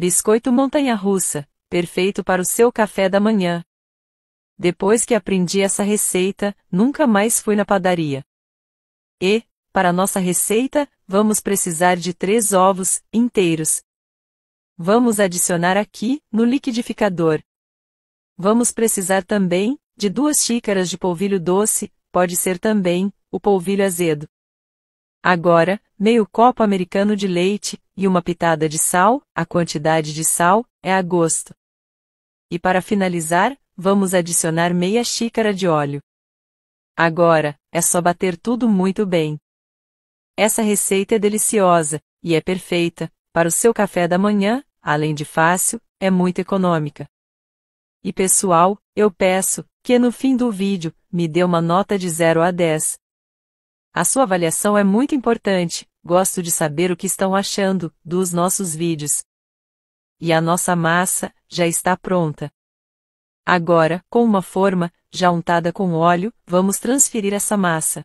Biscoito montanha-russa, perfeito para o seu café da manhã. Depois que aprendi essa receita, nunca mais fui na padaria. E, para nossa receita, vamos precisar de três ovos inteiros. Vamos adicionar aqui, no liquidificador. Vamos precisar também de duas xícaras de polvilho doce, pode ser também o polvilho azedo. Agora, meio copo americano de leite e uma pitada de sal, a quantidade de sal é a gosto. E para finalizar, vamos adicionar meia xícara de óleo. Agora, é só bater tudo muito bem. Essa receita é deliciosa e é perfeita para o seu café da manhã, além de fácil, é muito econômica. E pessoal, eu peço que no fim do vídeo me dê uma nota de 0 a 10. A sua avaliação é muito importante, gosto de saber o que estão achando dos nossos vídeos. E a nossa massa já está pronta. Agora, com uma forma, já untada com óleo, vamos transferir essa massa.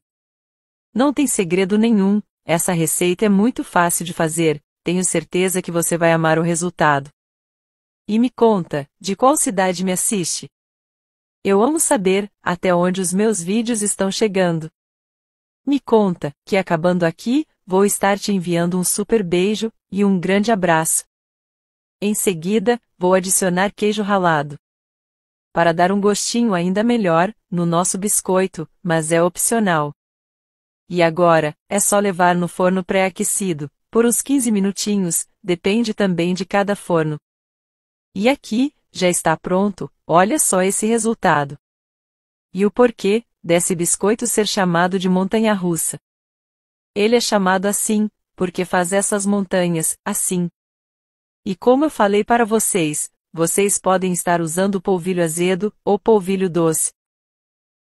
Não tem segredo nenhum, essa receita é muito fácil de fazer, tenho certeza que você vai amar o resultado. E me conta, de qual cidade me assiste? Eu amo saber até onde os meus vídeos estão chegando. Me conta, que acabando aqui, vou estar te enviando um super beijo e um grande abraço. Em seguida, vou adicionar queijo ralado. Para dar um gostinho ainda melhor, no nosso biscoito, mas é opcional. E agora, é só levar no forno pré-aquecido, por uns 15 minutinhos, depende também de cada forno. E aqui, já está pronto, olha só esse resultado. E o porquê, desse biscoito ser chamado de montanha-russa. Ele é chamado assim, porque faz essas montanhas, assim. E como eu falei para vocês, vocês podem estar usando polvilho azedo ou polvilho doce.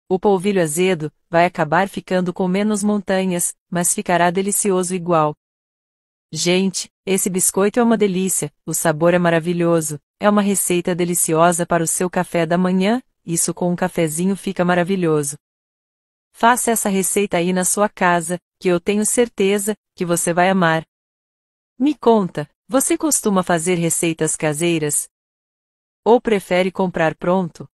O polvilho azedo vai acabar ficando com menos montanhas, mas ficará delicioso igual. Gente, esse biscoito é uma delícia, o sabor é maravilhoso, é uma receita deliciosa para o seu café da manhã, isso com um cafezinho fica maravilhoso. Faça essa receita aí na sua casa, que eu tenho certeza que você vai amar. Me conta, você costuma fazer receitas caseiras? Ou prefere comprar pronto?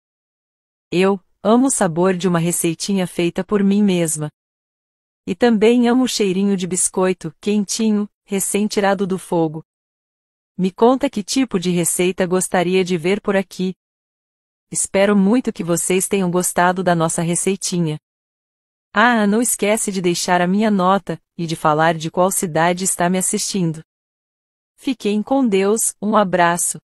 Eu amo o sabor de uma receitinha feita por mim mesma. E também amo o cheirinho de biscoito, quentinho, recém-tirado do fogo. Me conta que tipo de receita gostaria de ver por aqui. Espero muito que vocês tenham gostado da nossa receitinha. Ah, não esquece de deixar a minha nota e de falar de qual cidade está me assistindo. Fiquem com Deus, um abraço.